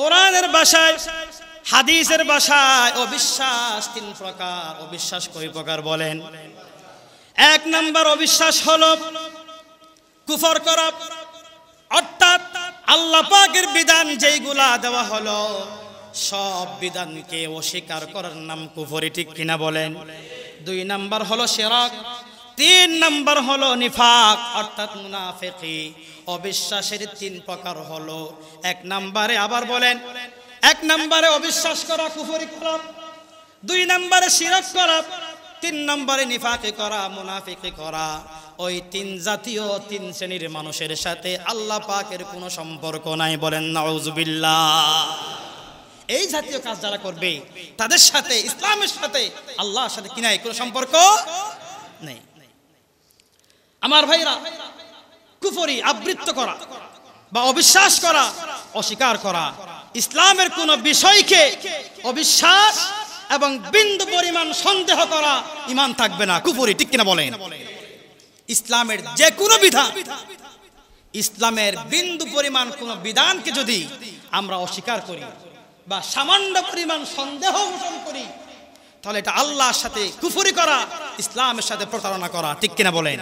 কোরআনের বাসায় হাদিসের বাসায় অবিশ্বাস তিন প্রকার অবিশ্বাস কয় প্রকার বলেন এক নাম্বার অবিশ্বাস হল কুফর করা অর্থাৎ আল্লাহ পাকের বিধান যেইগুলা দেওয়া হলো সব বিধানকে অস্বীকার করার নাম কুফরি ঠিক কিনা বলেন দুই নাম্বার হলো সেরক তিন নম্বর হলো নিফাক অর্থাৎ মুনাফেকি অবিশ্বাসের তিন প্রকার হলো এক নম্বরে আবার বলেন এক নম্বরে অবিশ্বাস করা কুফরি করা দুই নম্বরে শিরক করা তিন নম্বরে নিফাকে করা মুনাফিকি করা ওই তিন জাতীয় তিন শ্রেণীর মানুষের সাথে আল্লাহ পাকের কোনো সম্পর্ক নাই বলেন নাউজুবিল্লা এই জাতীয় কাজ যারা করবে তাদের সাথে ইসলামের সাথে আল্লাহর সাথে কিনাই কোনো সম্পর্ক নেই আমার ভাইরা কুফরি আবৃত্ত করা বা অবিশ্বাস করা অস্বীকার করা ইসলামের কোন বিষয়কে অবিশ্বাস এবং বিন্দু পরিমাণ সন্দেহ করা ইমান থাকবে না কুফরি ঠিক কিনা বলেন ইসলামের যে কোনো বিধান ইসলামের বিন্দু পরিমাণ কোন বিধানকে যদি আমরা অস্বীকার করি বা সামান্য পরিমাণ সন্দেহ পোষণ করি তাহলে এটা আল্লাহর সাথে কুফরি করা ইসলামের সাথে প্রতারণা করা ঠিক কিনা বলেন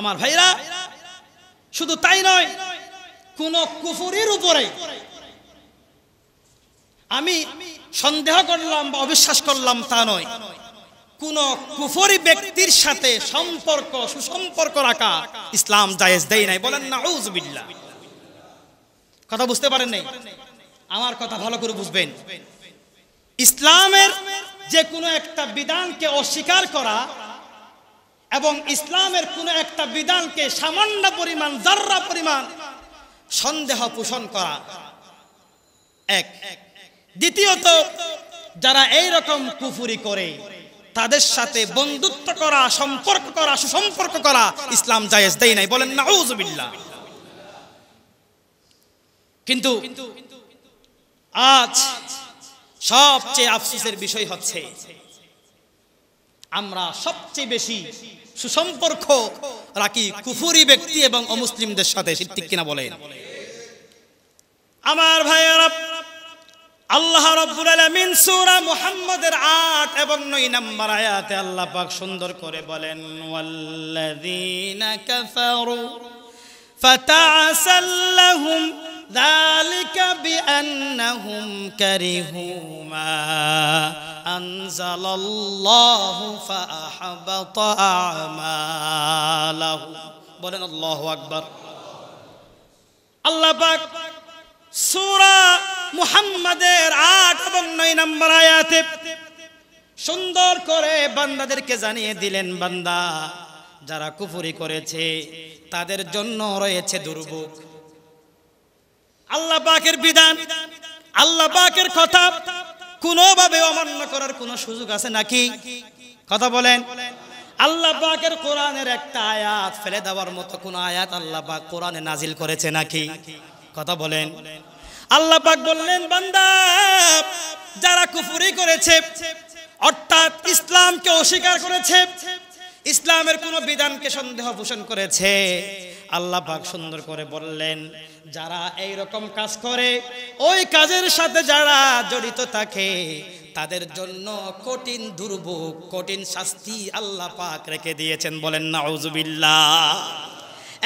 আমার ভাইরা শুধু তাই নয় কোন কুফুরের উপরে আমি সন্দেহ করলাম বা অবিশ্বাস করলাম তা নয় কোন কুফরি ব্যক্তির সাথে সম্পর্ক সুসম্পর্ক রাখা ইসলাম জায়েজ দেয় নাই বলেন না বিল্লাহ কথা বুঝতে পারেন নাই আমার কথা ভালো করে বুঝবেন ইসলামের যে কোনো একটা বিধানকে অস্বীকার করা এবং ইসলামের কোন একটা বিধানকে সামান্য পরিমাণ জাররা পরিমাণ সন্দেহ পোষণ করা এক দ্বিতীয়ত যারা এই রকম কুফুরি করে তাদের সাথে বন্ধুত্ব করা সম্পর্ক করা সুসম্পর্ক করা ইসলাম জায়েজ দেয় নাই বলেন নাউজুবিল্লাহ কিন্তু আজ সবচেয়ে আফসোসের বিষয় হচ্ছে আমরা সবচেয়ে বেশি সুসম্পর্ক রাখি কুফুরি ব্যক্তি এবং অমুসলিমদের সাথে ঠিক কিনা বলেন আমার ভাই আল্লাহ রব্বুল আলামিন সূরা মুহাম্মাদের 8 এবং 9 নম্বর আয়াতে আল্লাহ পাক সুন্দর করে বলেন ওয়াল্লাযীনা কাফারু فتعسل لهم ذلك بأنهم كرهوا ما أنزل الله فأحبط أعمالهم بولن الله أكبر الله أكبر سورة محمد آت بنوي نمبر آياتي সুন্দর করে বান্দাদেরকে জানিয়ে দিলেন বান্দা যারা কুফুরি করেছে তাদের জন্য রয়েছে দুর্ভোগ আল্লাহ পাকের বিধান আল্লাহ পাকের কথা কোনোভাবে অমান্য করার কোনো সুযোগ আছে নাকি কথা বলেন আল্লাহ পাকের কোরআনের একটা আয়াত ফেলে দেওয়ার মতো কোন আয়াত আল্লাহ পাক কোরআনে নাজিল করেছে নাকি কথা বলেন আল্লাহ পাক বললেন বান্দা যারা কুফুরি করেছে অর্থাৎ ইসলামকে অস্বীকার করেছে ইসলামের কোন বিধানকে সন্দেহ পোষণ করেছে আল্লাহ পাক সুন্দর করে বললেন যারা এই রকম কাজ করে ওই কাজের সাথে যারা জড়িত থাকে তাদের জন্য কঠিন দুর্ভোগ কঠিন শাস্তি আল্লাহ পাক রেখে দিয়েছেন বলেন নাউজুবিল্লাহ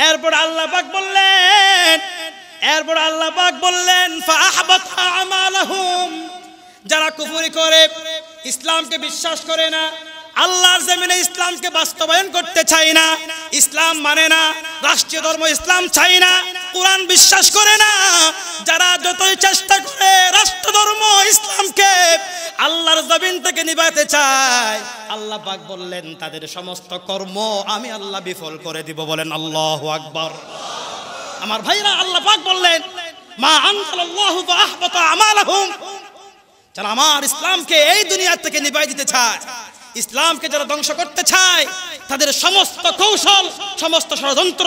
এরপর আল্লাহ পাক বললেন এরপর আল্লাহ পাক বললেন যারা কুফুরি করে ইসলামকে বিশ্বাস করে না আল্লাহর জমিনে ইসলামকে বাস্তবায়ন করতে চাই না ইসলাম মানে না রাষ্ট্রীয় ধর্ম ইসলাম চাই না কোরআন বিশ্বাস করে না যারা যতই চেষ্টা করে রাষ্ট্র ধর্ম ইসলামকে আল্লাহর জমিন থেকে নিবাতে চায় আল্লাহ পাক বললেন তাদের সমস্ত কর্ম আমি আল্লাহ বিফল করে দিব বলেন আল্লাহ আকবর আমার ভাইরা আল্লাহ পাক বললেন মা আনসাল্লাহু বা আহবাতা যারা আমার ইসলামকে এই দুনিয়া থেকে নিবাই দিতে চায় ইসলামকে যারা ধ্বংস করতে চায় তাদের সমস্ত কৌশল সমস্ত ষড়যন্ত্র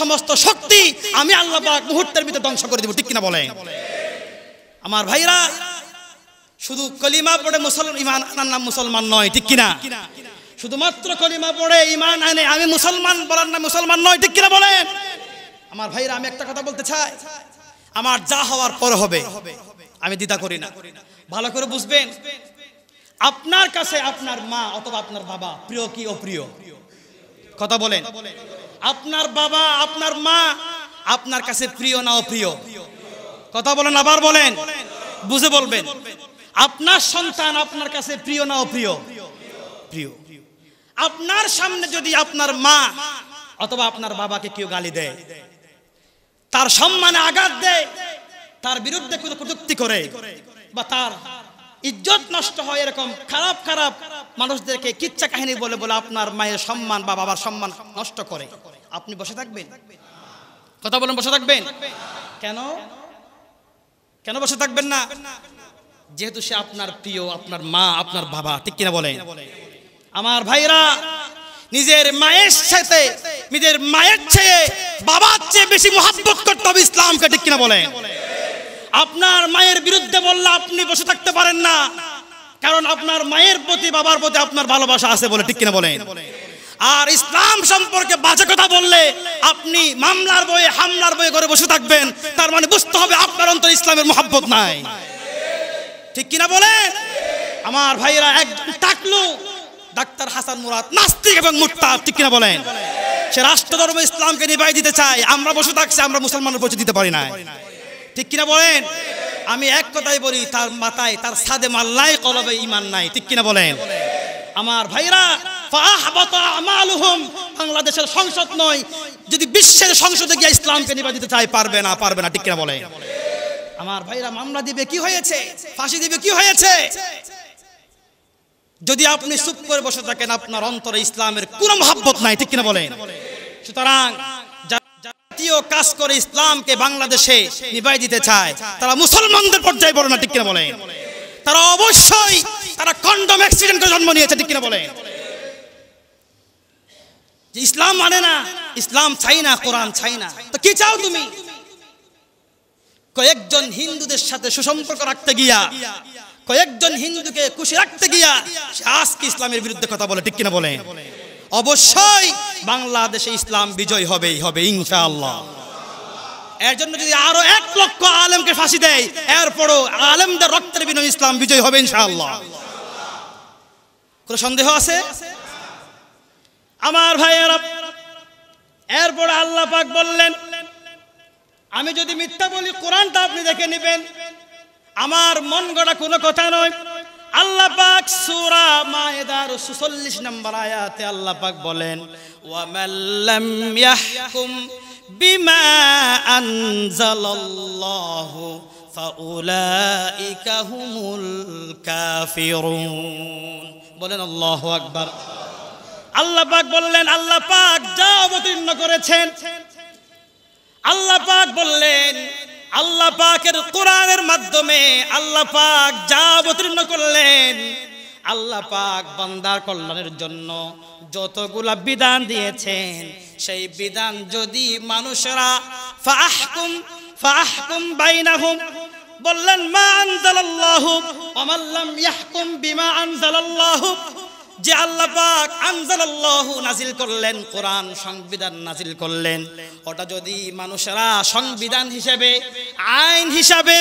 সমস্ত শক্তি আমি আল্লাহ পাক মুহূর্তের ভিতরে ধ্বংস করে দেব ঠিক কিনা বলে আমার ভাইরা শুধু কলিমা পড়ে মুসলমান ইমান আনার নাম মুসলমান নয় ঠিক কিনা শুধুমাত্র কলিমা পড়ে ইমান আনে আমি মুসলমান বলার নাম মুসলমান নয় ঠিক কিনা বলেন আমার ভাইরা আমি একটা কথা বলতে চাই আমার যা হওয়ার পর হবে আমি দ্বিধা করি না ভালো করে বুঝবেন আপনার কাছে আপনার মা অথবা আপনার বাবা প্রিয় কি অপ্রিয় কথা বলেন আপনার বাবা আপনার মা আপনার কাছে প্রিয় না অপ্রিয় কথা বলেন আবার বলেন বুঝে বলবেন আপনার সন্তান আপনার কাছে প্রিয় না অপ্রিয় প্রিয় আপনার সামনে যদি আপনার মা অথবা আপনার বাবাকে কেউ গালি দেয় তার সম্মানে আঘাত দেয় তার বিরুদ্ধে কোনো কটুক্তি করে বা তার ইজ্জত নষ্ট হয় এরকম খারাপ খারাপ মানুষদেরকে কিচ্ছা কাহিনী বলে বলে আপনার মায়ের সম্মান বা বাবার সম্মান নষ্ট করে আপনি বসে থাকবেন কথা বলেন বসে থাকবেন কেন কেন বসে থাকবেন না যেহেতু সে আপনার প্রিয় আপনার মা আপনার বাবা ঠিক কিনা বলেন আমার ভাইরা নিজের মায়ের সাথে নিজের মায়ের চেয়ে বাবার চেয়ে বেশি মহাব্বত করতে হবে ইসলামকে ঠিক কিনা বলেন আপনার মায়ের বিরুদ্ধে বললে আপনি বসে থাকতে পারেন না কারণ আপনার মায়ের প্রতি বাবার প্রতি আপনার ভালোবাসা আছে বলে ঠিক কিনা বলেন আর ইসলাম সম্পর্কে বাজে কথা বললে আপনি মামলার বয়ে হামলার বয়ে করে বসে থাকবেন তার মানে বুঝতে হবে আপনার অন্তর ইসলামের মহাব্বত নাই ঠিক কিনা বলেন আমার ভাইয়েরা এক টাকলু ডাক্তার হাসান মুরাদ নাস্তিক এবং মুরতাদ ঠিক কিনা বলেন সে রাষ্ট্র ধর্ম ইসলামকে নিবাই দিতে চায় আমরা বসে থাকছি আমরা মুসলমানের পৌঁছে দিতে পারি না ঠিক কিনা বলেন আমি এক কথাই বলি তার মাথায় তার সাদে মাল্লাই কলবে ইমান নাই ঠিক কিনা বলেন আমার ভাইরা বাংলাদেশের সংসদ নয় যদি বিশ্বের সংসদে গিয়ে ইসলামকে নিবাদিতে চাই পারবে না পারবে না ঠিক কিনা বলেন আমার ভাইরা মামলা দিবে কি হয়েছে ফাঁসি দিবে কি হয়েছে যদি আপনি চুপ করে বসে থাকেন আপনার অন্তরে ইসলামের কোনো মহাব্বত নাই ঠিক কিনা বলেন সুতরাং জাতীয় কাজ করে ইসলামকে বাংলাদেশে নিভাই দিতে চায় তারা মুসলমানদের পর্যায়ে বলে না ঠিক কিনা বলেন তারা অবশ্যই তারা কন্ডম অ্যাক্সিডেন্ট করে জন্ম নিয়েছে ঠিক কিনা বলেন ইসলাম মানে না ইসলাম চাই না কোরআন চাই না তো কি চাও তুমি কয়েকজন হিন্দুদের সাথে সুসম্পর্ক রাখতে গিয়া কয়েকজন হিন্দুকে খুশি রাখতে গিয়া আজকে ইসলামের বিরুদ্ধে কথা বলে ঠিক কিনা বলেন অবশ্যই বাংলাদেশে ইসলাম বিজয় হবেই হবে ইনশাআল্লাহ এর জন্য যদি আরো এক লক্ষ আলেমকে ফাঁসি দেয় এরপরও আলেমদের রক্তের বিনয় ইসলাম বিজয় হবে ইনশাআল্লাহ কোনো সন্দেহ আছে আমার ভাই এরপর আল্লাহ পাক বললেন আমি যদি মিথ্যা বলি কোরআনটা আপনি দেখে নেবেন আমার মন গড়া কোনো কথা নয় আল্লাহ পাক সূরা মায়েদার 46 নম্বর আয়াতে আল্লাহ পাক বলেন ওয়া মাল্লাম ইয়াহকুম বিমা আনজালাল্লাহু ফাউলাইকা হুমুল কাফিরুন বলেন আল্লাহু আকবার আল্লাহ পাক বললেন আল্লাহ পাক যা অবতীর্ণ করেছেন আল্লাহ পাক বললেন আল্লাহ পাকের কোরআনের মাধ্যমে আল্লাহ পাক যা অবতীর্ণ করলেন আল্লাহ পাক বান্দার কল্যাণের জন্য যতগুলা বিধান দিয়েছেন সেই বিধান যদি মানুষেরা ফাহকুম ফাহকুম বাইনাহুম বললেন মা আনজালাল্লাহু আমাল্লাম ইয়াহকুম বিমা আনজালাল্লাহু যে আল্লাপাক পাক নাজিল করলেন কোরআন সংবিধান নাজিল করলেন ওটা যদি মানুষেরা সংবিধান হিসেবে আইন হিসাবে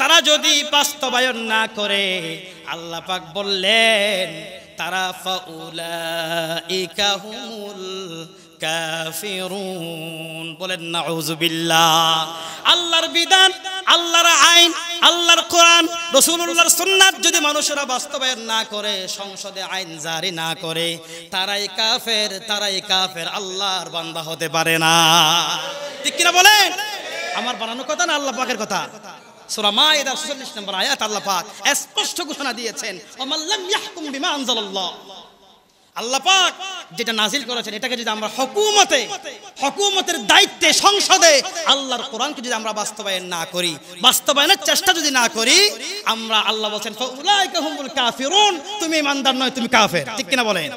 তারা যদি বাস্তবায়ন না করে আল্লাপাক বললেন তারা ফাউলা ইকাহুল কাফিরুন বলেন নাউজুবিল্লাহ আল্লাহর বিধান আল্লাহর আইন আল্লাহর কোরআন রসুল্লাহর সুন্নাত যদি মানুষেরা বাস্তবায়ন না করে সংসদে আইন জারি না করে তারাই কাফের তারাই কাফের আল্লাহর বান্দা হতে পারে না ঠিক কিনা বলেন আমার বানানো কথা না আল্লাহ পাকের কথা সূরা মায়েদা 46 নম্বর আয়াত আল্লাহ পাক স্পষ্ট ঘোষণা দিয়েছেন ওমাল্লাম ইয়াহকুম বিমা আনজালাল্লাহ আল্লাপাক যেটা নাজিল করেছেন এটাকে যদি আমরা হকুমতে হকুমতের দায়িত্বে সংসদে আল্লাহর কোরআনকে যদি আমরা বাস্তবায়ন না করি বাস্তবায়নের চেষ্টা যদি না করি আমরা আল্লাহ বলছেন কাফিরুন তুমি ইমানদার নয় তুমি কাফের ঠিক কিনা বলেন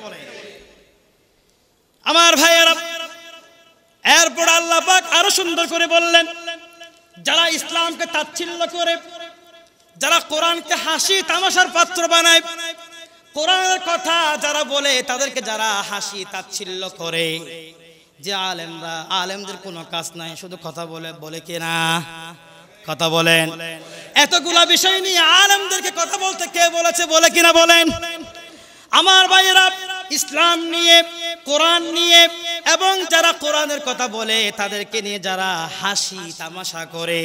আমার ভাই এরপর আল্লাহ পাক আরো সুন্দর করে বললেন যারা ইসলামকে তাচ্ছিল্য করে যারা কোরআনকে হাসি তামাশার পাত্র বানায় কোরআনের কথা যারা বলে তাদেরকে যারা হাসি তাচ্ছিল্য করে যে আলেমরা আলেমদের কোনো কাজ নাই শুধু কথা বলে বলে কিনা কথা বলেন এতগুলা বিষয় নিয়ে আলেমদেরকে কথা বলতে কে বলেছে বলে কিনা বলেন আমার ভাইয়েরা ইসলাম নিয়ে কোরআন নিয়ে এবং যারা কোরআনের কথা বলে তাদেরকে নিয়ে যারা হাসি তামাশা করে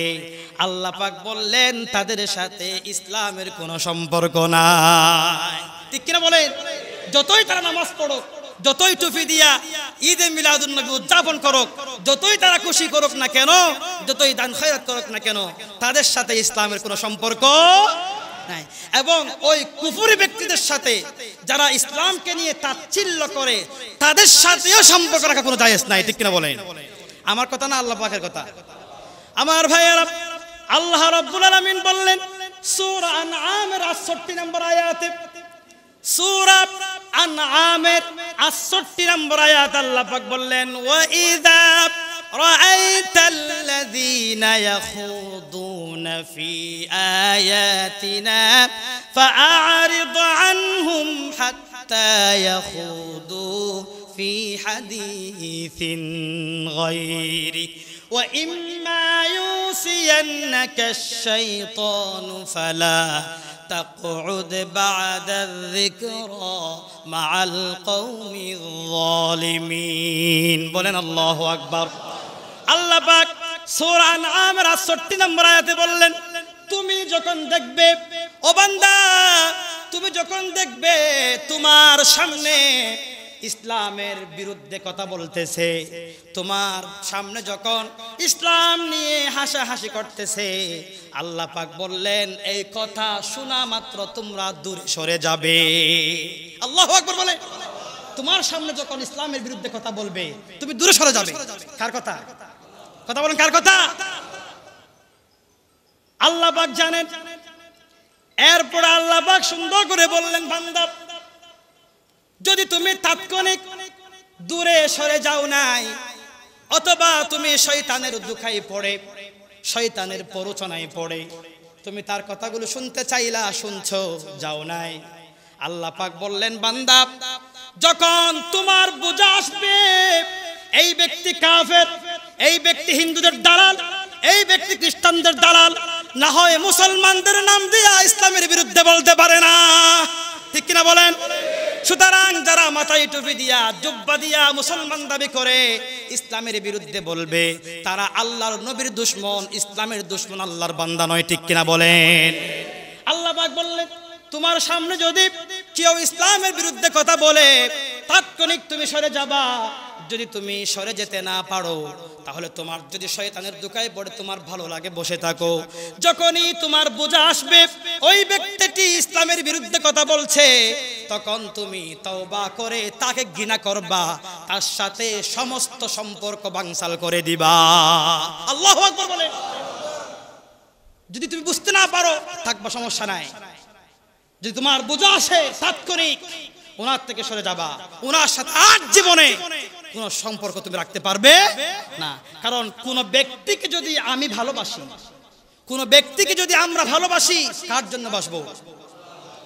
আল্লাহ পাক বললেন তাদের সাথে ইসলামের কোনো সম্পর্ক নাই ঠিক বলেন যতই তারা নামাজ পড়ুক যতই টুপি দিয়া এ মিলাদুন্নবী উদযাপন করুক যতই তারা খুশি করুক না কেন যতই দান খৈরাত করুক না কেন তাদের সাথে ইসলামের কোনো সম্পর্ক নাই এবং ওই কুফুরি ব্যক্তিদের সাথে যারা ইসলামকে নিয়ে তাচ্ছিল্য করে তাদের সাথেও সম্পর্ক রাখা কোনো জায়েজ নাই ঠিক কিনা বলেন আমার কথা না আল্লাহ পাকের কথা আমার ভাইয়েরা আল্লাহ রাব্বুল আলামিন বললেন সূরা আনআমের 68 নম্বর আয়াতে سورة أنعامر نمبر نمبرايات الله بقبلن وإذا رأيت الذين يخوضون في آياتنا فأعرض عنهم حتى يخوضوا في حديث غيري وإما يوصينك الشيطان فلا تقعد بعد الذكرى مع القوم الظالمين بولن الله أكبر الله باك سورة أنعام রাষ্ট্রটি নম্বর আয়াতে বললেন তুমি যখন দেখবে ও বান্দা তুমি যখন দেখবে তোমার সামনে ইসলামের বিরুদ্ধে কথা বলতেছে তোমার সামনে যখন ইসলাম নিয়ে হাসা হাসি করতেছে আল্লাহ পাক বললেন এই কথা শোনা মাত্র তোমরা দূরে সরে যাবে আল্লাহ আকবর বলে তোমার সামনে যখন ইসলামের বিরুদ্ধে কথা বলবে তুমি দূরে সরে যাবে কার কথা কথা বলেন কার কথা আল্লাহ পাক জানেন এরপর আল্লাহ পাক সুন্দর করে বললেন বান্দা যদি তুমি তাৎক্ষণিক দূরে সরে যাও নাই অথবা তুমি শয়তানের দুখাই পড়ে শয়তানের প্ররোচনায় পড়ে তুমি তার কথাগুলো শুনতে চাইলা শুনছ যাও নাই আল্লাহ পাক বললেন বান্দা যখন তোমার বোঝা আসবে এই ব্যক্তি কাফের এই ব্যক্তি হিন্দুদের দালাল এই ব্যক্তি খ্রিস্টানদের দালাল না হয় মুসলমানদের নাম দিয়া ইসলামের বিরুদ্ধে বলতে পারে না ঠিক কিনা বলেন সুতরাং যারা মাথায় টুপি দিয়া জুব্বা দিয়া মুসলমান দাবি করে ইসলামের বিরুদ্ধে বলবে তারা আল্লাহর নবীর দুশ্মন ইসলামের দুশ্মন আল্লাহর বান্দা নয় ঠিক কিনা বলেন আল্লাহ পাক বললেন তোমার সামনে যদি কেউ ইসলামের বিরুদ্ধে কথা বলে তাৎক্ষণিক তুমি সরে যাবা যদি তুমি সরে যেতে না পারো তাহলে তোমার যদি শয়তানের দুকায় পড়ে তোমার ভালো লাগে বসে থাকো যখনই তোমার বোঝা আসবে ওই ব্যক্তি ব্যক্তি ইসলামের বিরুদ্ধে কথা বলছে তখন তুমি তওবা করে তাকে ঘৃণা করবা তার সাথে সমস্ত সম্পর্ক বাংসাল করে দিবা আল্লাহ আকবর বলে যদি তুমি বুঝতে না পারো থাকবা সমস্যা নাই যদি তোমার বোঝা আসে তাৎক্ষণিক ওনার থেকে সরে যাবা ওনার সাথে আর জীবনে কোনো সম্পর্ক তুমি রাখতে পারবে না কারণ কোন ব্যক্তিকে যদি আমি ভালোবাসি কোন ব্যক্তিকে যদি আমরা ভালোবাসি কার জন্য বাসবো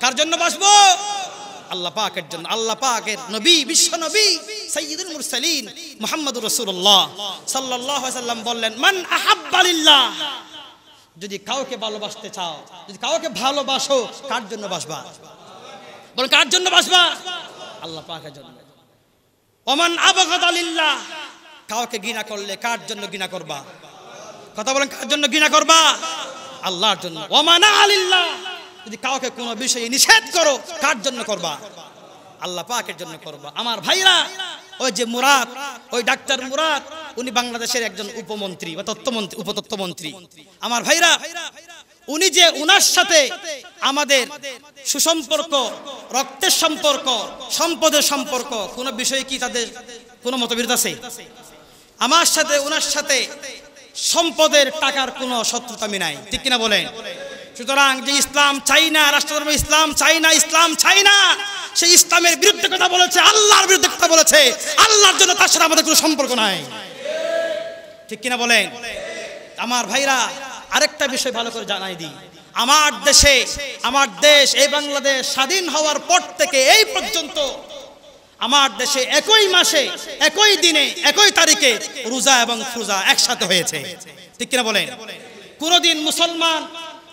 কার জন্য বাসবো আল্লাহ পাকের জন্য আল্লাহ পাকের নবী বিশ্ব নবী সাইয়দুল মুরসালিন মুহাম্মদুর রাসূলুল্লাহ সাল্লাল্লাহু আলাইহি সাল্লাম বললেন মান লিল্লাহ যদি কাউকে ভালোবাসতে চাও যদি কাউকে ভালোবাসো কার জন্য বাসবা বল কার জন্য বাসবা আল্লাহ পাকের জন্য ওমান লিল্লাহ কাউকে ঘৃণা করলে কার জন্য ঘৃণা করবা কথা বলেন কার জন্য ঘৃণা করবা আল্লাহর জন্য আলিল্লাহ যদি কাউকে কোনো বিষয়ে নিষেধ করো কার জন্য করবা আল্লাহ পাকের জন্য করবা আমার ভাইরা ওই যে মুরাদ ওই ডাক্তার মুরাদ উনি বাংলাদেশের একজন উপমন্ত্রী বা তত্ত্বমন্ত্রী উপতত্ত্বমন্ত্রী আমার ভাইরা উনি যে উনার সাথে আমাদের সুসম্পর্ক রক্তের সম্পর্ক সম্পদের সম্পর্ক কোনো বিষয়ে কি তাদের কোনো মতবিরোধ আছে আমার সাথে উনার সাথে সম্পদের টাকার কোন শত্রুতা আমি নাই ঠিক কিনা বলেন সুতরাং যে ইসলাম চাই না রাষ্ট্রধর্ম ইসলাম চাই না ইসলাম চাই না সে ইসলামের বিরুদ্ধে কথা বলেছে আল্লাহর বিরুদ্ধে কথা বলেছে আল্লাহর জন্য তার সাথে আমাদের কোনো সম্পর্ক নাই ঠিক কিনা বলেন আমার ভাইরা আরেকটা বিষয় ভালো করে জানাই দিই আমার দেশে আমার দেশ এই বাংলাদেশ স্বাধীন হওয়ার পর থেকে এই পর্যন্ত আমার দেশে একই মাসে একই দিনে একই তারিখে রোজা এবং ফুজা একসাথে হয়েছে ঠিক কিনা বলেন কোনদিন মুসলমান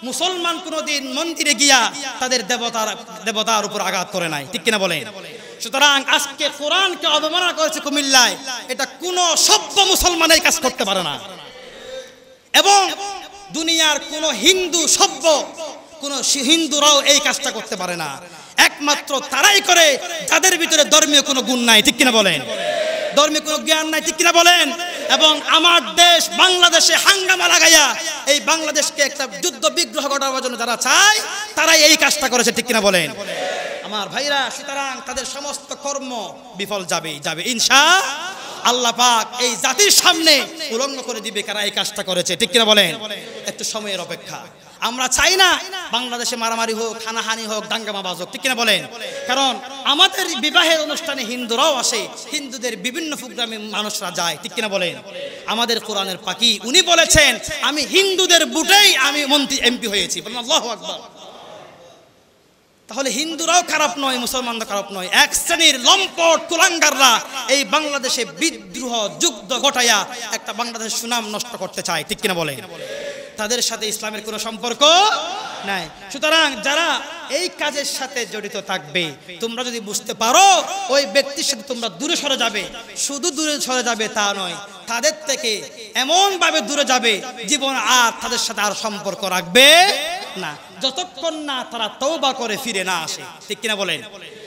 মুসলমান কোনদিন মন্দিরে গিয়া তাদের দেবতার দেবতার উপর আঘাত করে নাই ঠিক কিনা বলেন সুতরাং আজকে কোরআনকে অবমাননা করেছে কুমিল্লায় এটা কোন সভ্য মুসলমানের কাজ করতে পারে না এবং দুনিয়ার কোন হিন্দু সভ্য কোনো হিন্দুরাও এই কাজটা করতে পারে না একমাত্র তারাই করে যাদের ভিতরে ধর্মীয় কোনো গুণ নাই ঠিক কিনা বলেন ধর্মীয় কোনো জ্ঞান নাই ঠিক কিনা বলেন এবং আমার দেশ বাংলাদেশে হাঙ্গামা লাগাইয়া এই বাংলাদেশকে একটা যুদ্ধ বিগ্রহ ঘটাবার জন্য যারা চায় তারাই এই কাজটা করেছে ঠিক কিনা বলেন আমার ভাইরা সীতারাং তাদের সমস্ত কর্ম বিফল যাবে যাবে ইনশা আল্লাহ পাক এই জাতির সামনে উলঙ্গ করে দিবে কারা এই কাজটা করেছে ঠিক কিনা বলেন একটু সময়ের অপেক্ষা আমরা চাই না বাংলাদেশে মারামারি হোক হানাহানি হোক দাঙ্গামাবাজ হোক ঠিক কিনা বলেন কারণ আমাদের বিবাহের অনুষ্ঠানে হিন্দুরাও আসে হিন্দুদের বিভিন্ন প্রোগ্রামে মানুষরা যায় ঠিক কিনা বলেন আমাদের কোরআনের পাকি উনি বলেছেন আমি হিন্দুদের বুটেই আমি মন্ত্রী এমপি হয়েছি বলেন আল্লাহ আকবর তাহলে হিন্দুরাও খারাপ নয় মুসলমানরা খারাপ নয় এক শ্রেণীর লম্পট কুলাঙ্গাররা এই বাংলাদেশে বিদ্রোহ যুদ্ধ ঘটাইয়া একটা বাংলাদেশের সুনাম নষ্ট করতে চায় ঠিক কিনা বলেন তাদের সাথে ইসলামের কোনো সম্পর্ক নাই সুতরাং যারা এই কাজের সাথে জড়িত থাকবে তোমরা যদি বুঝতে পারো ওই ব্যক্তির সাথে তোমরা দূরে সরে যাবে শুধু দূরে সরে যাবে তা নয় তাদের থেকে এমনভাবে দূরে যাবে জীবন আর তাদের সাথে আর সম্পর্ক রাখবে না যতক্ষণ না তারা তৌবা করে ফিরে না আসে ঠিক কিনা বলেন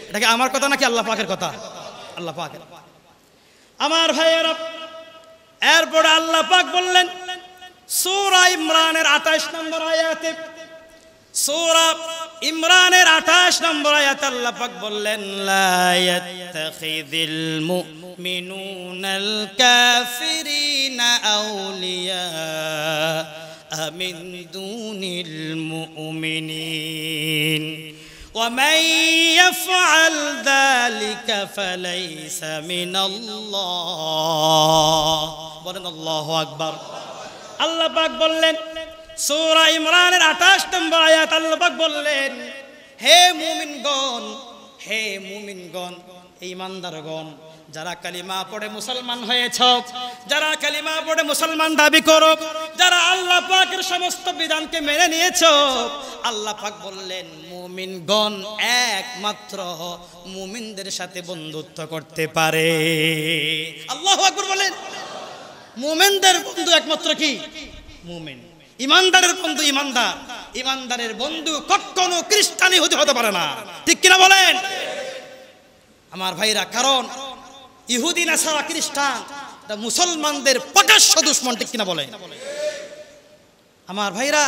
এটাকে আমার কথা নাকি আল্লাহ পাকের কথা আল্লাহ পাকের আমার ভাইয়েরা এরপরে আল্লাহ পাক বললেন সূরা ইমরানের 28 নম্বর আয়াতে সূরা ইমরানের 28 নম্বর আয়াতে আল্লাহ পাক বললেন লা ইয়াত্তাখিযিল মুমিনুনাল কাফিরিনা আউলিয়া من دون المؤمنين ومن يفعل ذلك فليس من الله বলেন আল্লাহু আকবার আল্লাহ পাক বললেন সূরা ইমরানের 28 নম্বর আয়াত আল্লাহ পাক বললেন হে মুমিনগণ হে মুমিনগণ ইমানদারগণ যারা কালিমা পড়ে মুসলমান হয়েছ যারা কালিমা পড়ে মুসলমান দাবি করো যারা আল্লাহ পাকের সমস্ত বিধানকে মেনে নিয়েছ আল্লাহ পাক বললেন মুমিনগণ একমাত্র মুমিনদের সাথে বন্ধুত্ব করতে পারে আল্লাহ আকবর বলেন মোমেনদের বন্ধু একমাত্র কি মোমেন ইমানদারের বন্ধু ইমানদার ইমানদারের বন্ধু কখনো খ্রিস্টানি হতে হতে পারে না ঠিক কিনা বলেন আমার ভাইরা কারণ ইহুদি সারা খ্রিস্টান মুসলমানদের প্রকাশ্য দুশ্মন ঠিক কিনা বলেন আমার ভাইরা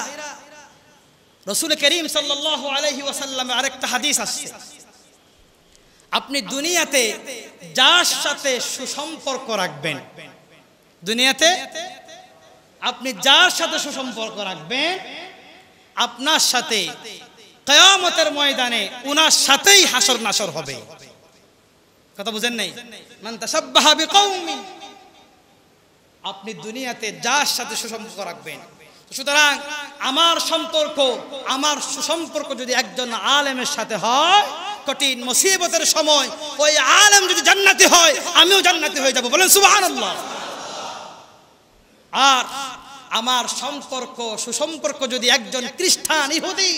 রসুল করিম সাল্লাহ আলহি ওসাল্লামে আরেকটা হাদিস আসছে আপনি দুনিয়াতে যার সাথে সুসম্পর্ক রাখবেন দুনিয়াতে আপনি যার সাথে সুসম্পর্ক রাখবেন আপনার সাথে কয়ামতের ময়দানে উনার সাথেই হাসর নাসর হবে কথা বুঝেন নাই আপনি দুনিয়াতে যার সাথে সুসম্পর্ক রাখবেন সুতরাং আমার সম্পর্ক আমার সুসম্পর্ক যদি একজন আলেমের সাথে হয় কঠিন মুসিবতের সময় ওই আলেম যদি জান্নাতি হয় আমিও জান্নাতি হয়ে যাব বলেন সুবহানাল্লাহ আর আমার সম্পর্ক সুসম্পর্ক যদি একজন খ্রিস্টান ইহুদি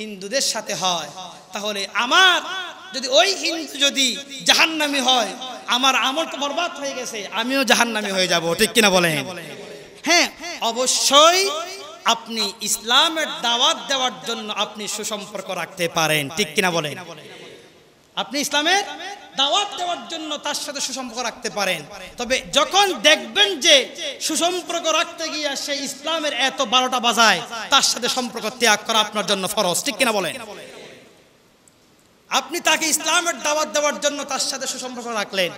হিন্দুদের সাথে হয় তাহলে আমার যদি ওই হিন্দু যদি জাহান্নামি হয় আমার আমল তো বরবাদ হয়ে গেছে আমিও জাহান্নামি হয়ে যাব ঠিক কিনা বলেন হ্যাঁ অবশ্যই আপনি ইসলামের দাওয়াত দেওয়ার জন্য আপনি সুসম্পর্ক রাখতে পারেন ঠিক কিনা বলেন আপনি ইসলামের দাওয়াত দেওয়ার জন্য তার সাথে সুসম্পর্ক রাখতে পারেন তবে যখন দেখবেন যে সুসম্পর্ক রাখতে গিয়ে সে ইসলামের এত বারোটা বাজায় তার সাথে সম্পর্ক ত্যাগ করা আপনার জন্য ফরজ ঠিক কিনা বলেন আপনি তাকে ইসলামের দাওয়াত দেওয়ার জন্য তার সাথে সুসম্পর্ক রাখলেন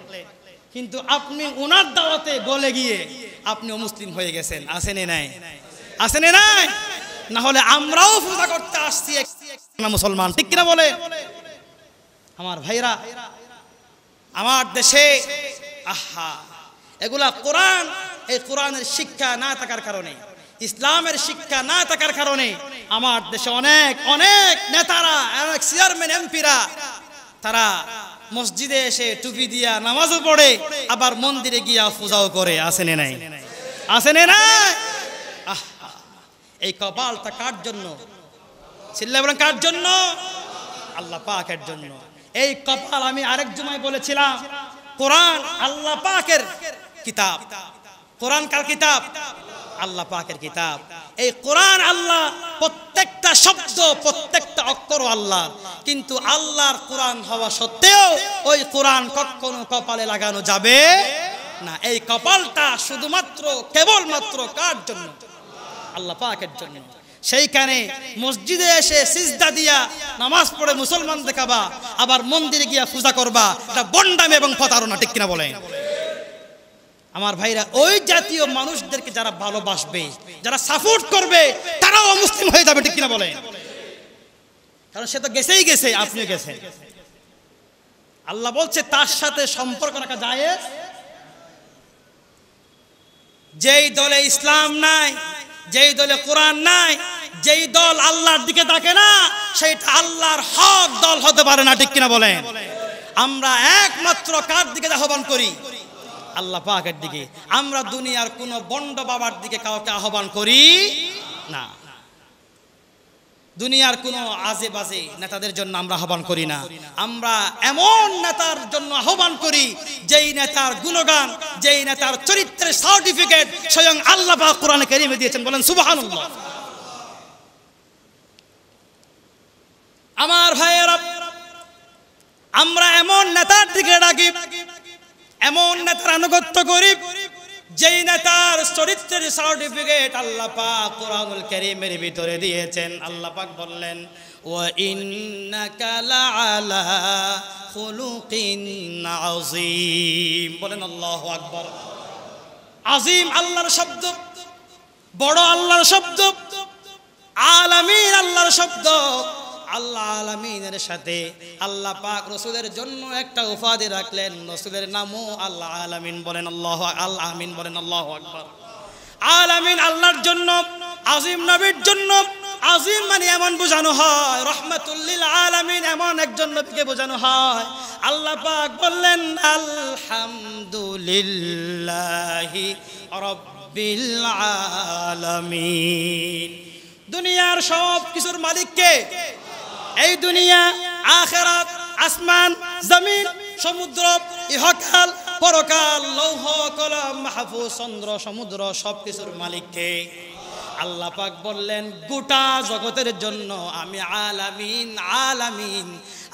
কিন্তু আপনি ওনার দাওয়াতে গলে গিয়ে আপনি মুসলিম হয়ে গেছেন এ নাই এ নাই না হলে আমরাও পূজা করতে আসছি মুসলমান ঠিক কিনা বলে আমার ভাইরা আমার দেশে আহা এগুলা কোরআন এই কোরআনের শিক্ষা না থাকার কারণে ইসলামের শিক্ষা না থাকার কারণে আমার দেশে অনেক অনেক নেতারা অনেক চেয়ারম্যান এমপিরা তারা মসজিদে এসে টুপি দিয়া নামাজও পড়ে আবার মন্দিরে গিয়া পূজাও করে আসেন নাই আসেন নাই এই কপালটা কার জন্য চিল্লা বলেন কার জন্য আল্লাহ পাকের জন্য এই কপাল আমি আরেক জুমায় বলেছিলাম কোরআন আল্লাহ পাকের কিতাব কোরআন কার কিতাব আল্লাহ পাকের কিতাব এই কোরআন আল্লাহ প্রত্যেকটা শব্দ প্রত্যেকটা অক্ষর আল্লাহ কিন্তু আল্লাহর কোরআন হওয়া সত্ত্বেও ওই কোরআন কখনো কপালে লাগানো যাবে না এই কপালটা শুধুমাত্র কেবলমাত্র কার জন্য আল্লাহ পাকের জন্য সেইখানে মসজিদে এসে সিজদা দিয়া নামাজ পড়ে মুসলমান দেখাবা আবার মন্দিরে গিয়া পূজা করবা এটা বন্ডামে এবং প্রতারণা ঠিক কিনা বলেন আমার ভাইরা ওই জাতীয় মানুষদেরকে যারা ভালোবাসবে যারা সাপোর্ট করবে তারাও অমুসলিম হয়ে যাবে ঠিক কিনা বলেন কারণ সে তো গেছেই গেছে আপনিও গেছেন আল্লাহ বলছে তার সাথে সম্পর্ক রাখা যায় যেই দলে ইসলাম নাই যেই দলে কোরআন নাই যেই দল আল্লাহর দিকে তাকে না সেইটা আল্লাহর হক দল হতে পারে না ঠিক কিনা বলেন আমরা একমাত্র কার দিকে আহ্বান করি আল্লাহ পাকের দিকে আমরা দুনিয়ার কোন বন্ড বাবার দিকে কাউকে আহ্বান করি না দুনিয়ার কোন আজে বাজে নেতাদের জন্য আমরা আহ্বান করি না আমরা এমন নেতার জন্য আহ্বান করি যেই নেতার গুণগান যেই নেতার চরিত্রের সার্টিফিকেট স্বয়ং আল্লাহ পাক কোরআনে কেরিমে দিয়েছেন বলেন সুবাহ আমার ভাইয়েরা আমরা এমন নেতার দিকে ডাকি এমন নেতার আনুগত্য করি যেই নেতার চরিত্রের সার্টিফিকেট আল্লাহ পাক কোরআনুল কারীমের ভিতরে দিয়েছেন আল্লাহ পাক বললেন ওয়া ইন্নাকা লাআলা খুলুকিন আযীম বলেন আল্লাহু আকবার আজিম আল্লাহর শব্দ বড় আল্লাহর শব্দ আলামিন আল্লাহর শব্দ আল্লাহ আলমিনের সাথে আল্লাহ পাক রসুলের জন্য একটা উপাধি রাখলেন রসুলের নামও আল্লাহ আলমিন বলেন আল্লাহ আল্লাহ আমিন বলেন আল্লাহ আকবর আলমিন আল্লাহর জন্য আজিম নবীর জন্য আজিম মানে এমন বোঝানো হয় রহমতুল্লিল আলমিন এমন একজন নবীকে বোঝানো হয় আল্লাহ পাক বললেন আলহামদুলিল্লাহি রব্বিল আলমিন দুনিয়ার সব কিছুর মালিককে এই দুনিয়া আখেরাত আসমান জমিন সমুদ্র ইহকাল পরকাল লৌহ কলম মাহফু চন্দ্র সমুদ্র সব কিছুর মালিককে আল্লাহ পাক বললেন গোটা জগতের জন্য আমি আলামিন আলামিন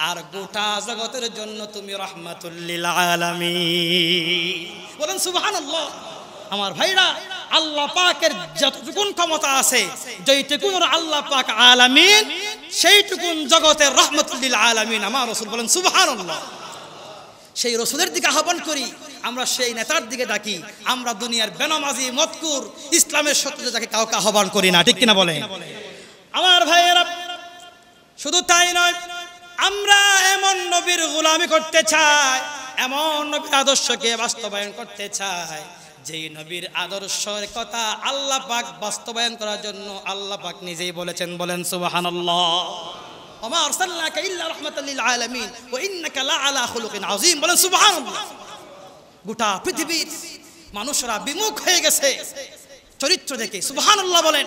আর গোটা জগতের জন্য তুমি রহমাতুল্লিল আলামিন বলেন সুবহানাল্লাহ আমার ভাইরা আল্লাহ পাকের যতটুকুন ক্ষমতা আছে যেইটুকুন আল্লাহ পাক আলামিন সেইটুকুন জগতের রহমতুল্লিল আলামিন আমার রসুল বলেন সুবাহান সেই রসুলের দিকে আহ্বান করি আমরা সেই নেতার দিকে ডাকি আমরা দুনিয়ার বেনামাজি মতকুর ইসলামের সত্যতা যাকে কাউকে আহ্বান করি না ঠিক কিনা বলে আমার ভাইয়েরা শুধু তাই নয় আমরা এমন নবীর গোলামি করতে চাই এমন নবীর আদর্শকে বাস্তবায়ন করতে চাই যেই নবীর আদর্শের কথা আল্লাহ পাক বাস্তবায়ন করার জন্য আল্লাহ পাক নিজেই বলেছেন বলেন সুবহানাল্লাহ বলেন গোটা পৃথিবীর মানুষরা বিমুখ হয়ে গেছে চরিত্র দেখে সুবহানাল্লাহ বলেন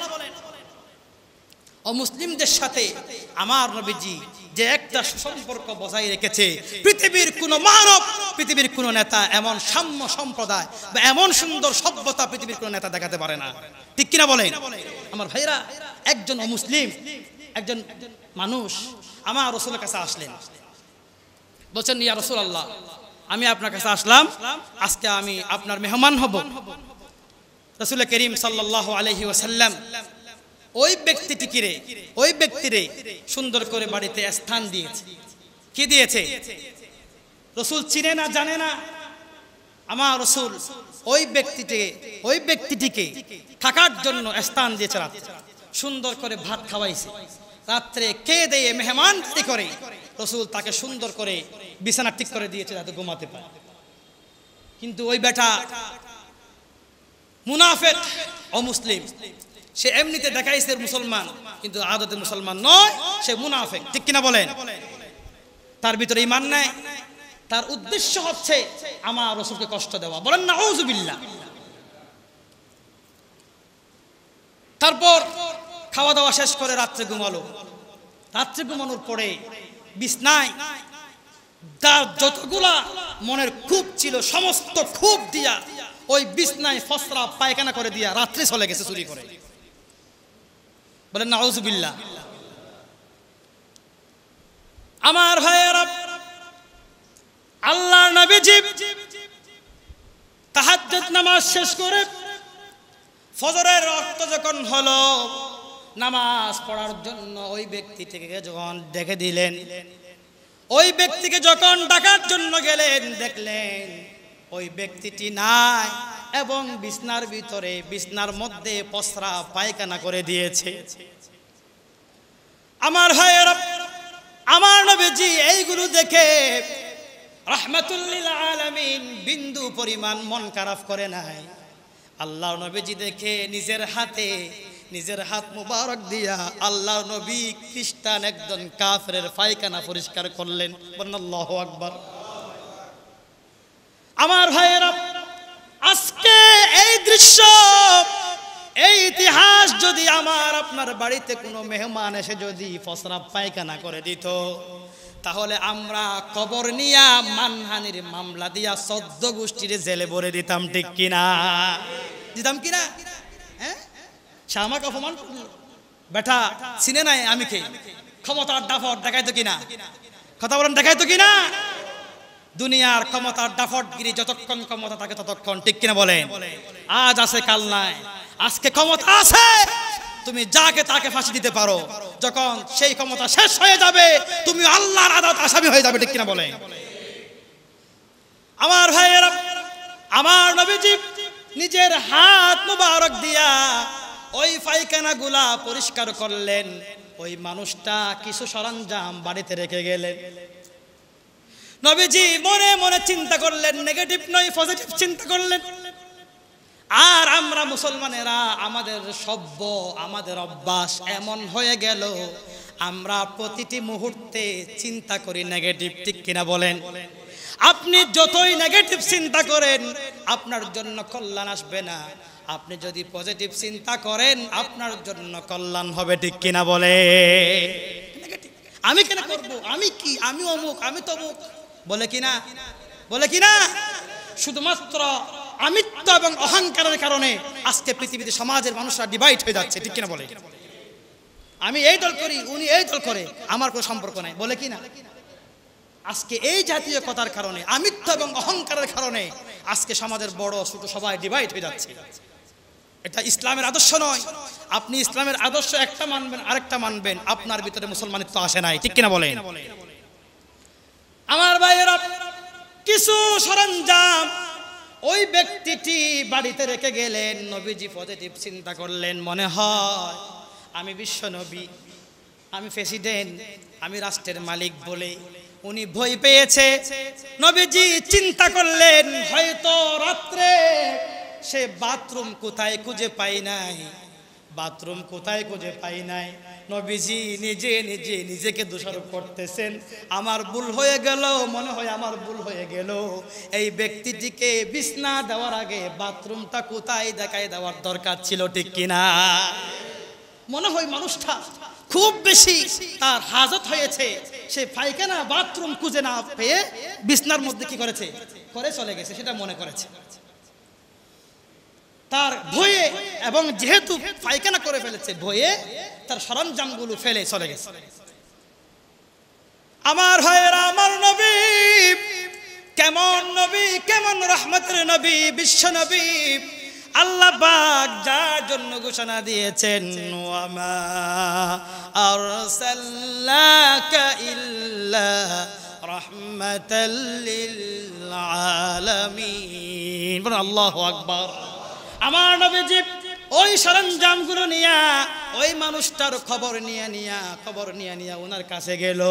অমুসলিমদের সাথে আমার নবীজি যে একটা সম্পর্ক বজায় রেখেছে পৃথিবীর কোনো মানব পৃথিবীর কোনো নেতা এমন সাম্য সম্প্রদায় বা এমন সুন্দর সভ্যতা পৃথিবীর কোনো নেতা দেখাতে পারে না ঠিক কিনা বলেন আমার ভাইরা একজন অমুসলিম একজন মানুষ আমার রসুলের কাছে আসলেন বলছেন ইয়া রসুল আল্লাহ আমি আপনার কাছে আসলাম আজকে আমি আপনার মেহমান হব রসুল করিম সাল্লাহ আলহি ওসাল্লাম ওই ব্যক্তিটিকে ওই ব্যক্তিরে সুন্দর করে বাড়িতে স্থান দিয়েছে কি দিয়েছে রসুল চিনে না জানে না আমার রসুল ওই ব্যক্তিটিকে ওই ব্যক্তিটিকে থাকার জন্য স্থান দিয়েছে সুন্দর করে ভাত খাওয়াইছে রাত্রে কে দিয়ে মেহমানটি করে রসুল তাকে সুন্দর করে বিছানা ঠিক করে দিয়েছে যাতে ঘুমাতে পারে কিন্তু ওই বেটা মুনাফেদ অমুসলিম সে এমনিতে দেখাইছে মুসলমান কিন্তু আদতে মুসলমান নয় সে মুনাফেক ঠিক কিনা বলেন তার ভিতরে ইমান নাই তার উদ্দেশ্য হচ্ছে আমার রসুলকে কষ্ট দেওয়া বলেন না ওজুবিল্লা তারপর খাওয়া দাওয়া শেষ করে রাত্রে ঘুমালো রাত্রে ঘুমানোর পরে বিছনায় তার যতগুলা মনের খুব ছিল সমস্ত খুব দিয়া ওই বিছনায় ফসরা পায়খানা করে দিয়া রাত্রে চলে গেছে চুরি করে বলেন নাউজবিল্লা আমার ভাইয়েরা আল্লাহ নবীজি তাহাজ্জুদ নামাজ শেষ করে ফজরের রক্ত যখন হলো নামাজ পড়ার জন্য ওই ব্যক্তি থেকে যখন দেখে দিলেন ওই ব্যক্তিকে যখন ডাকার জন্য গেলেন দেখলেন ওই ব্যক্তিটি নাই এবং বিছনার ভিতরে বিছনার মধ্যে পসরা পায়খানা করে দিয়েছে আমার ভাইয়ের আমার নবীজি এইগুলো দেখে রহমাতুল্লিল আলমিন বিন্দু পরিমাণ মন খারাপ করে নাই আল্লাহ নবীজি দেখে নিজের হাতে নিজের হাত মুবারক দিয়া আল্লাহ নবী খ্রিস্টান একজন কাফরের পায়খানা পরিষ্কার করলেন বন্যাল্লাহ আকবর আমার ভাইয়েরা আজকে এই দৃশ্য এই ইতিহাস যদি আমার আপনার বাড়িতে কোনো মেহমান এসে যদি ফসরা পায়খানা করে দিত তাহলে আমরা কবর নিয়া মানহানির মামলা দিয়া সদ্য গোষ্ঠীর জেলে ভরে দিতাম ঠিক কিনা দিতাম কিনা হ্যাঁ শ্যামাকে অপমান বেটা চিনে নাই আমি কে ক্ষমতার দাফর দেখাইতো কিনা কথা বলেন দেখাইতো কিনা দুনিয়ার ক্ষমতার দাফটগিরি যতক্ষণ ক্ষমতা থাকে ততক্ষণ ঠিক কিনা বলেন আজ আছে কাল নাই আজকে ক্ষমতা আছে তুমি যাকে তাকে ফাঁসি দিতে পারো যখন সেই ক্ষমতা শেষ হয়ে যাবে তুমি আল্লাহর আদাত আসামি হয়ে যাবে ঠিক কিনা বলে আমার ভাইয়েরা আমার নবীজি নিজের হাত মুবারক দিয়া ওই পায়খানা গুলা পরিষ্কার করলেন ওই মানুষটা কিছু সরঞ্জাম বাড়িতে রেখে গেলেন নবীজি মনে মনে চিন্তা করলেন নেগেটিভ নয় পজিটিভ চিন্তা করলেন আর আমরা মুসলমানেরা আমাদের সভ্য আমাদের অভ্যাস এমন হয়ে গেল আমরা প্রতিটি মুহূর্তে চিন্তা করি নেগেটিভ ঠিক কিনা বলেন আপনি যতই নেগেটিভ চিন্তা করেন আপনার জন্য কল্যাণ আসবে না আপনি যদি পজিটিভ চিন্তা করেন আপনার জন্য কল্যাণ হবে ঠিক কিনা বলে আমি কেন করবো আমি কি আমি অমুক আমি তমুক বলে কি না বলে কি না শুধুমাত্র আমিত্ব এবং অহংকারের কারণে আজকে পৃথিবীতে সমাজের মানুষরা ডিভাইড হয়ে যাচ্ছে ঠিক কিনা বলে আমি এই দল করি উনি এই দল করে আমার কোনো সম্পর্ক নাই বলে কি না আজকে এই জাতীয় কথার কারণে আমিত্ব এবং অহংকারের কারণে আজকে সমাজের বড় ছোট সবাই ডিভাইড হয়ে যাচ্ছে এটা ইসলামের আদর্শ নয় আপনি ইসলামের আদর্শ একটা মানবেন আরেকটা মানবেন আপনার ভিতরে মুসলমানিত্ব আসে নাই ঠিক কিনা বলেন আমার ভাইয়েরা কিছু সরঞ্জাম ওই ব্যক্তিটি বাড়িতে রেখে গেলেন নবীজি পজিটিভ চিন্তা করলেন মনে হয় আমি বিশ্ব নবী আমি প্রেসিডেন্ট আমি রাষ্ট্রের মালিক বলে উনি ভয় পেয়েছে নবীজি চিন্তা করলেন হয়তো রাত্রে সে বাথরুম কোথায় খুঁজে পাই নাই বাথরুম কোথায় খুঁজে পাই নাই নবীজি নিজে নিজে নিজেকে দোষারোপ করতেছেন আমার ভুল হয়ে গেল মনে হয় আমার ভুল হয়ে গেল এই ব্যক্তিটিকে বিছনা দেওয়ার আগে বাথরুমটা কোথায় দেখায় দেওয়ার দরকার ছিল ঠিক কিনা মনে হয় মানুষটা খুব বেশি তার হাজত হয়েছে সে না বাথরুম খুঁজে না পেয়ে বিছনার মধ্যে কি করেছে করে চলে গেছে সেটা মনে করেছে তার ভয়ে এবং যেহেতু পায়খানা করে ফেলেছে ভয়ে তার সরঞ্জামগুলো ফেলে চলে গেছে আমার ভাইয়ের আমার নবী কেমন নবী কেমন রহমতের নবী বিশ্ব নবী আল্লাহ পাক যার জন্য ঘোষণা দিয়েছেন ওয়ামা আরসালনাকা ইল্লা রাহমাতাল লিল আমার নবীজি ওই সরঞ্জামগুলো নিয়া ওই মানুষটার খবর নিয়ে নিয়া খবর নিয়ে নিয়া ওনার কাছে গেল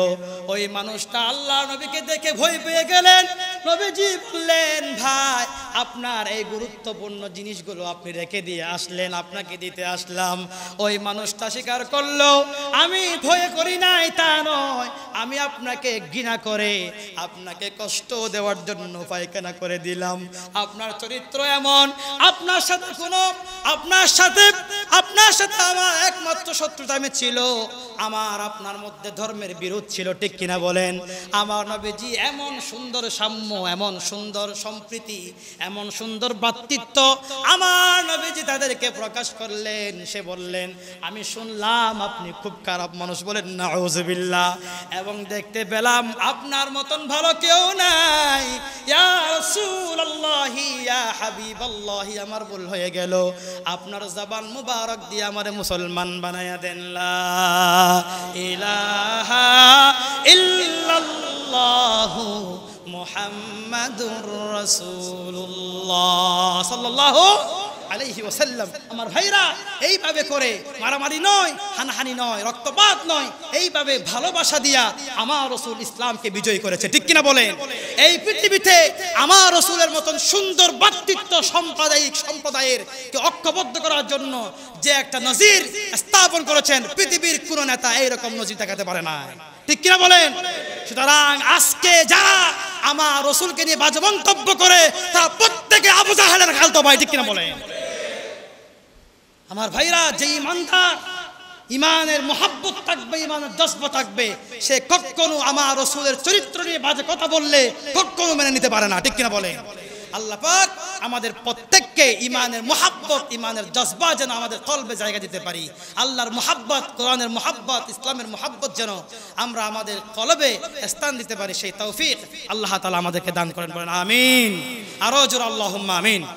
ওই মানুষটা আল্লাহ নবীকে দেখে ভয় পেয়ে গেলেন নবীজি বললেন ভাই আপনার এই গুরুত্বপূর্ণ জিনিসগুলো আপনি রেখে দিয়ে আসলেন আপনাকে দিতে আসলাম ওই মানুষটা স্বীকার করলো আমি ভয় করি নাই তা নয় আমি আপনাকে ঘৃণা করে আপনাকে কষ্ট দেওয়ার জন্য পায়খানা করে দিলাম আপনার চরিত্র এমন আপনার সাথে কোনো আপনার সাথে আপনার সাথে আমার একমাত্র শত্রুতা আমি ছিল আমার আপনার মধ্যে ধর্মের বিরোধ ছিল ঠিক কিনা বলেন আমার নবীজি এমন সুন্দর সাম্য এমন সুন্দর সম্প্রীতি এমন সুন্দর ব্যক্তিত্ব আমার নবীজি তাদেরকে প্রকাশ করলেন সে বললেন আমি শুনলাম আপনি খুব খারাপ মানুষ বলেন নাউজবিল্লা এবং দেখতে পেলাম আপনার মতন ভালো কেউ নাই ইয়া রাসূলুল্লাহ ইয়া হাবিবাল্লাহ আমার ভুল হয়ে গেল আপনার আমার জবান মুবারক দিয়ে আমার মুসলমান বানাইয়া দেন আমার ভাইরা এইভাবে করে মারামারি নয় হানাহানি নয় রক্তপাত নয় এইভাবে ভালোবাসা দিয়া আমার রসুল ইসলামকে বিজয় করেছে ঠিক কিনা বলেন এই পৃথিবীতে আমার রসুলের মতন সুন্দর ব্যক্তিত্ব সম্প্রদায়িক সম্প্রদায়ের ঐক্যবদ্ধ করার জন্য যে একটা নজির স্থাপন করেছেন পৃথিবীর কোনো নেতা এইরকম নজির দেখাতে পারে না ঠিক কিনা বলেন সুতরাং আজকে যারা আমার রসুলকে নিয়ে বাজে মন্তব্য করে তা প্রত্যেকে আবু জাহালের খালতো ভাই ঠিক কিনা বলেন আমার ভাইরা যে ইমানদার ইমানের মোহাব্বত থাকবে ইমানের জজ্ব থাকবে সে কখনো আমার রসুলের চরিত্র নিয়ে বাজে কথা বললে কখনো মেনে নিতে পারে না ঠিক কিনা বলে আল্লাহ পাক আমাদের প্রত্যেককে ইমানের মোহাব্বত ইমানের জজ্বা যেন আমাদের কলবে জায়গা দিতে পারি আল্লাহর মোহাব্বত কোরআনের মোহাব্বত ইসলামের মোহাব্বত যেন আমরা আমাদের কলবে স্থান দিতে পারি সেই তৌফিক আল্লাহ তালা আমাদেরকে দান করেন বলেন আমিন আরো জোর আল্লাহ আমিন